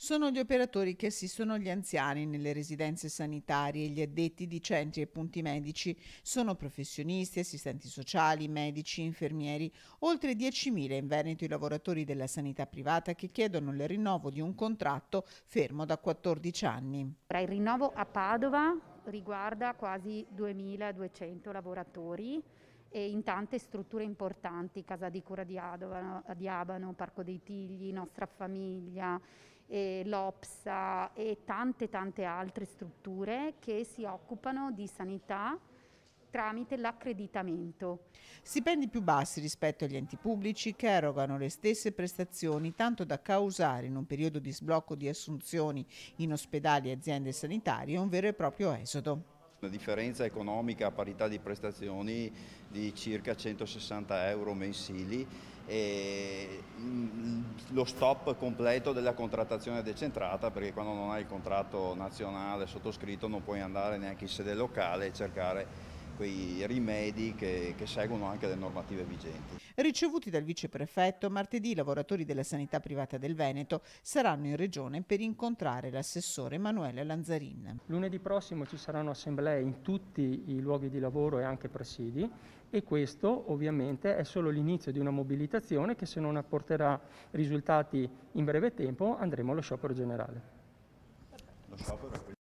sono gli operatori che assistono gli anziani nelle residenze sanitarie, gli addetti di centri e punti medici, sono professionisti, assistenti sociali, medici, infermieri, oltre 10.000 in Veneto i lavoratori della sanità privata che chiedono il rinnovo di un contratto fermo da 14 anni. Il rinnovo a Padova riguarda quasi 2.200 lavoratori e in tante strutture importanti, Casa di Cura di Adovano, di Abano Parco dei Tigli, Nostra Famiglia, eh, l'OPSA e tante tante altre strutture che si occupano di sanità tramite l'accreditamento. Stipendi più bassi rispetto agli enti pubblici che erogano le stesse prestazioni tanto da causare in un periodo di sblocco di assunzioni in ospedali e aziende sanitarie un vero e proprio esodo. Una differenza economica a parità di prestazioni di circa 160 euro mensili e lo stop completo della contrattazione decentrata perché quando non hai il contratto nazionale sottoscritto non puoi andare neanche in sede locale e cercare quei rimedi che, che seguono anche le normative vigenti. Ricevuti dal viceprefetto, martedì i lavoratori della sanità privata del Veneto saranno in regione per incontrare l'assessore Emanuele Lanzarin. Lunedì prossimo ci saranno assemblee in tutti i luoghi di lavoro e anche presidi e questo ovviamente è solo l'inizio di una mobilitazione che se non apporterà risultati in breve tempo andremo allo sciopero generale.